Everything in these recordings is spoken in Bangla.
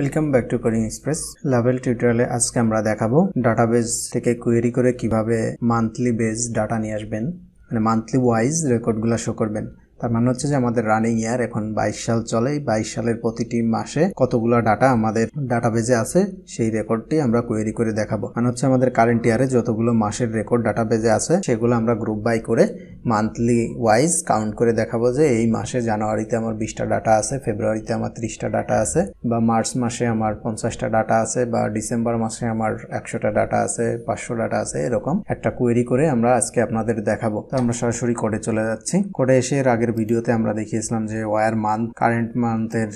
welcome back to Coding Express level টিউটোরিয়ালে আজকে আমরা দেখাবো ডাটা বেস থেকে কোয়েরি করে কিভাবে মান্থলি বেস ডাটা নিয়ে আসবেন মানে মান্থলি ওয়াইজ রেকর্ডগুলো শো করবেন তার মানে হচ্ছে যে আমাদের রানিং ইয়ার এখন বাইশ সাল চলে বাইশ সালের প্রতিটি মাসে কতগুলো ডাটা আমাদের ডাটাবেজে আছে সেই রেকর্ডটি আমরা কোয়েরি করে দেখাবো মানে হচ্ছে আমাদের কারেন্ট ইয়ারে যতগুলো মাসের রেকর্ড ডাটাবেজে আছে সেগুলো আমরা গ্রুপ বাই করে মান্থলি ওয়াইজ কাউন্ট করে দেখাবো যে এই মাসে জানুয়ারিতে আমার বিশটা ডাটা আছে ফেব্রুয়ারিতে আমার ত্রিশটা ডাটা আছে বা মার্চ মাসে আমার পঞ্চাশটা ডাটা আছে বা ডিসেম্বর মাসে আমার একশোটা ডাটা আছে পাঁচশো ডাটা আছে এরকম একটা কোয়েরি করে আমরা আজকে আপনাদের দেখাবো তো আমরা সরাসরি কোডে চলে যাচ্ছি কোডে এসে আগের আগের ভিডিওতে আমরা দেখিয়েছিলাম যে ওয়ার মান্থ কারেন্ট মান্থের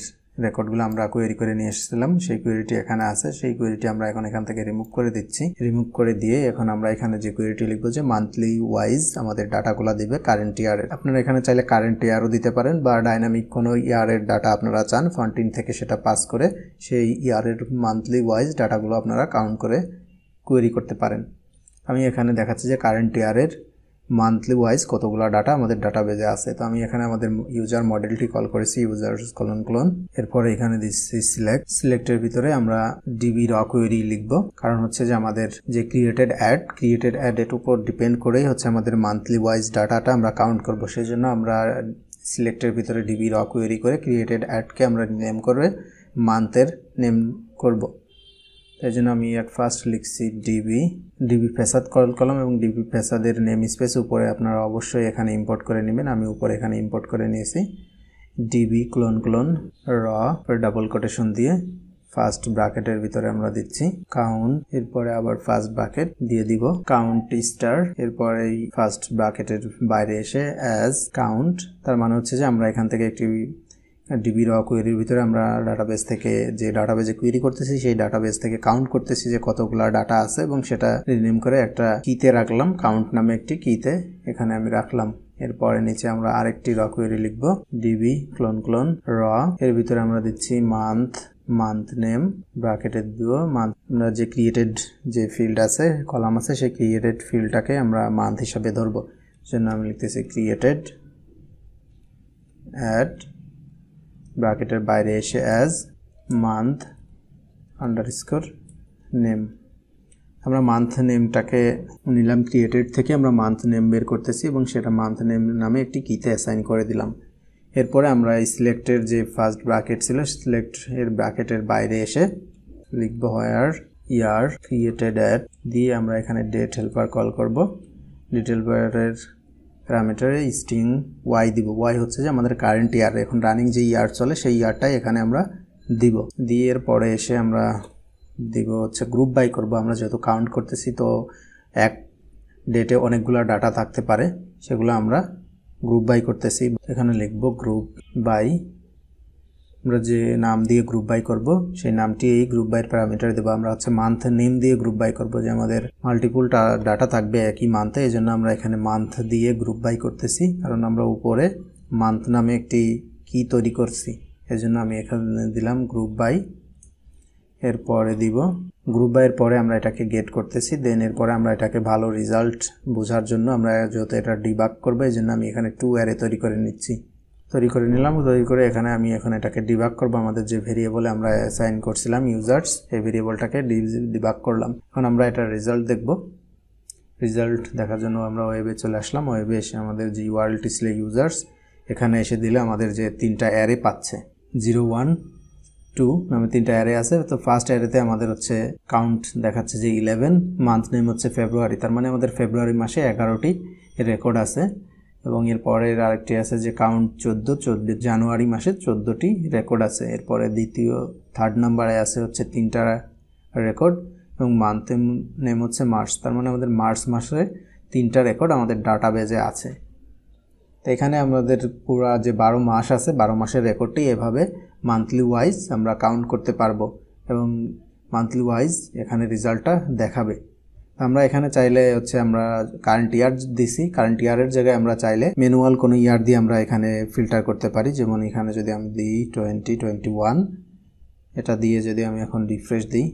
রেকর্ডগুলো আমরা কোয়েরি করে নিয়ে এসেছিলাম সেই কোয়েরিটি এখানে আছে সেই কোয়েরিটি আমরা এখন এখান থেকে রিমুভ করে দিচ্ছি রিমুভ করে দিয়ে এখন আমরা এখানে যে কোয়েরিটি লিখবো যে মান্থলি ওয়াইজ আমাদের ডাটাগুলো দিবে কারেন্ট ইয়ারের আপনারা এখানে চাইলে কারেন্ট ইয়ারও দিতে পারেন বা ডাইনামিক কোনো ইয়ারের ডাটা আপনারা চান ফন্টিন থেকে সেটা পাস করে সেই ইয়ারের মান্থলি ওয়াইজ ডাটাগুলো আপনারা কাউন্ট করে কোয়েরি করতে পারেন আমি এখানে দেখাচ্ছি যে কারেন্ট ইয়ারের মান্থলি ওয়াইজ কতগুলো ডাটা আমাদের ডাটা বেজে আছে তো আমি এখানে আমাদের ইউজার মডেলটি কল করেছি ইউজার কলন ক্লোন এরপরে এখানে দিচ্ছি সিলেক্ট সিলেক্টের ভিতরে আমরা ডিবি র কোয়েরি লিখব কারণ হচ্ছে যে আমাদের যে ক্রিয়েটেড অ্যাড ক্রিয়েটেড অ্যাড এর উপর ডিপেন্ড করেই হচ্ছে আমাদের মান্থলি ওয়াইজ ডাটাটা আমরা কাউন্ট করবো সেই জন্য আমরা সিলেক্টের ভিতরে ডিবি র কোয়েরি করে ক্রিয়েটেড অ্যাডকে আমরা নেম করে মান্থের নেম করব এই জন্য আমি এক ফার্স্ট লিখছি ডিবি ডিবি ফ্যাসাদ কল কলম এবং ডিবি ফ্যাসাদের নেম স্পেস উপরে আপনারা অবশ্যই এখানে ইম্পোর্ট করে নেবেন আমি উপরে এখানে ইম্পোর্ট করে নিয়েছি ডিবি ক্লোন ক্লোন র ডাবল কোটেশন দিয়ে ফার্স্ট ব্রাকেটের ভিতরে আমরা দিচ্ছি কাউন্ট এরপরে আবার ফার্স্ট ব্রাকেট দিয়ে দিব কাউন্ট স্টার এরপরে এই ফার্স্ট ব্রাকেটের বাইরে এসে অ্যাজ কাউন্ট তার মানে হচ্ছে যে আমরা এখান থেকে একটি ডিবি র কোয়েরির ভিতরে আমরা ডাটাবেস থেকে যে ডাটাবেসে কোয়েরি করতেছি সেই ডাটাবেস থেকে কাউন্ট করতেছি যে কতগুলা ডাটা আছে এবং সেটা রিনেম করে একটা কিতে রাখলাম কাউন্ট নামে একটি কিতে এখানে আমি রাখলাম এরপরে নিচে আমরা আরেকটি র কোয়েরি লিখবো ডিবি ক্লোন ক্লোন র এর ভিতরে আমরা দিচ্ছি মান্থ মান্থ নেম ব্রাকেটের দুও মান্থ আমরা যে ক্রিয়েটেড যে ফিল্ড আছে কলাম আছে সেই ক্রিয়েটেড ফিল্ডটাকে আমরা মান্থ হিসাবে ধরবো জন্য আমি লিখতেছি ক্রিয়েটেড অ্যাট ব্রাকেটের বাইরে এসে as month underscore name আমরা মান্থ নেমটাকে নিলাম ক্রিয়েটেড থেকে আমরা মান্থ নেম বের করতেছি এবং সেটা মান্থ নেম নামে একটি কিতে অ্যাসাইন করে দিলাম এরপরে আমরা সিলেক্টের যে ফার্স্ট ব্রাকেট ছিল সিলেক্ট এর ব্র্যাকেটের বাইরে এসে লিখব হয়ার ইয়ার ক্রিয়েটেড অ্যাট দিয়ে আমরা এখানে ডেট হেল্পার কল করব ডেট হেল্পারের প্যারামিটারে স্ট্রিং ওয়াই দিব ওয়াই হচ্ছে যে আমাদের কারেন্ট ইয়ার এখন রানিং যে ইয়ার চলে সেই ইয়ারটাই এখানে আমরা দিব দিয়ে এর পরে এসে আমরা দিব হচ্ছে গ্রুপ বাই করব আমরা যেহেতু কাউন্ট করতেছি তো এক ডেটে অনেকগুলো ডাটা থাকতে পারে সেগুলো আমরা গ্রুপ বাই করতেছি এখানে লিখব গ্রুপ বাই আমরা যে নাম দিয়ে গ্রুপ বাই করব সেই নামটি এই গ্রুপ বাইয়ের প্যারামিটার দেবো আমরা হচ্ছে মান্থ নেম দিয়ে গ্রুপ বাই করব যে আমাদের মাল্টিপুল ডাটা থাকবে একই মান্থে এই জন্য আমরা এখানে মান্থ দিয়ে গ্রুপ বাই করতেছি কারণ আমরা উপরে মান্থ নামে একটি কি তৈরি করছি এই জন্য আমি এখানে দিলাম গ্রুপ বাই এরপরে দিব গ্রুপ বাইয়ের পরে আমরা এটাকে গেট করতেছি দেন এরপরে আমরা এটাকে ভালো রেজাল্ট বোঝার জন্য আমরা যেহেতু এটা ডিবাক করবো এই জন্য আমি এখানে টু অ্যারে তৈরি করে নিচ্ছি তৈরি করে নিলাম তৈরি করে এখানে আমি এখন এটাকে ডিবাক করবো আমাদের যে ভেরিয়েবলে আমরা অ্যাসাইন করছিলাম ইউজার্স এই ভেরিয়েবলটাকে ডিবাক করলাম এখন আমরা এটা রেজাল্ট দেখব রেজাল্ট দেখার জন্য আমরা ওয়েবে চলে আসলাম ওয়েবে এসে আমাদের যে ওয়ার্ল্ড ছিল ইউজার্স এখানে এসে দিলে আমাদের যে তিনটা অ্যারে পাচ্ছে জিরো ওয়ান টু নামে তিনটা অ্যারে আছে তো ফার্স্ট অ্যারেতে আমাদের হচ্ছে কাউন্ট দেখাচ্ছে যে ইলেভেন মান্থ নেম হচ্ছে ফেব্রুয়ারি তার মানে আমাদের ফেব্রুয়ারি মাসে এগারোটি রেকর্ড আছে এবং এরপরের আরেকটি আছে যে কাউন্ট চোদ্দ চোদ্দ জানুয়ারি মাসে চোদ্দোটি রেকর্ড আছে এরপরে দ্বিতীয় থার্ড নাম্বারে আছে হচ্ছে তিনটা রেকর্ড এবং মান্থ নেম হচ্ছে মার্চ তার মানে আমাদের মার্চ মাসে তিনটা রেকর্ড আমাদের ডাটাবেজে আছে তো এখানে আমাদের পুরা যে বারো মাস আছে বারো মাসের রেকর্ডটি এভাবে মান্থলি ওয়াইজ আমরা কাউন্ট করতে পারবো এবং মান্থলি ওয়াইজ এখানে রেজাল্টটা দেখাবে আমরা এখানে চাইলে হচ্ছে আমরা কারেন্ট ইয়ার দিছি কারেন্ট ইয়ারের জায়গায় আমরা চাইলে ম্যানুয়াল কোনো ইয়ার দিয়ে আমরা এখানে ফিল্টার করতে পারি যেমন এখানে যদি আমি দিই টোয়েন্টি টোয়েন্টি ওয়ান এটা দিয়ে যদি আমি এখন রিফ্রেশ দিই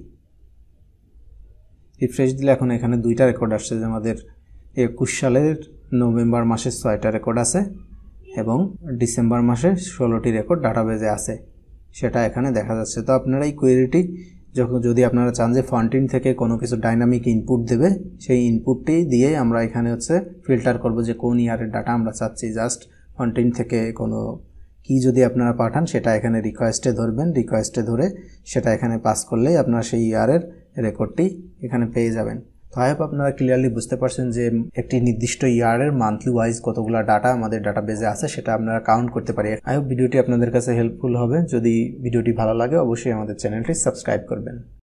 রিফ্রেশ দিলে এখন এখানে দুইটা রেকর্ড আসছে যে আমাদের একুশ সালের নভেম্বর মাসের ছয়টা রেকর্ড আছে এবং ডিসেম্বর মাসে ষোলোটি রেকর্ড ডাটাবেজে আছে সেটা এখানে দেখা যাচ্ছে তো আপনারা এই কোয়েরিটি যখন যদি আপনারা চান যে ফন্টিন থেকে কোনো কিছু ডাইনামিক ইনপুট দেবে সেই ইনপুটটি দিয়ে আমরা এখানে হচ্ছে ফিল্টার করব যে কোন ইয়ারের ডাটা আমরা চাচ্ছি জাস্ট ফন্টিন থেকে কোনো কি যদি আপনারা পাঠান সেটা এখানে রিকোয়েস্টে ধরবেন রিকোয়েস্টে ধরে সেটা এখানে পাস করলেই আপনারা সেই ইয়ারের রেকর্ডটি এখানে পেয়ে যাবেন তো আই হোপ আপনারা ক্লিয়ারলি বুঝতে পারছেন যে একটি নির্দিষ্ট ইয়ারের মান্থলি ওয়াইজ কতগুলো ডাটা আমাদের ডাটা বেজে আছে সেটা আপনারা কাউন্ট করতে পারি আই হোপ ভিডিওটি আপনাদের কাছে হেল্পফুল হবে যদি ভিডিওটি ভালো লাগে অবশ্যই আমাদের চ্যানেলটি সাবস্ক্রাইব করবেন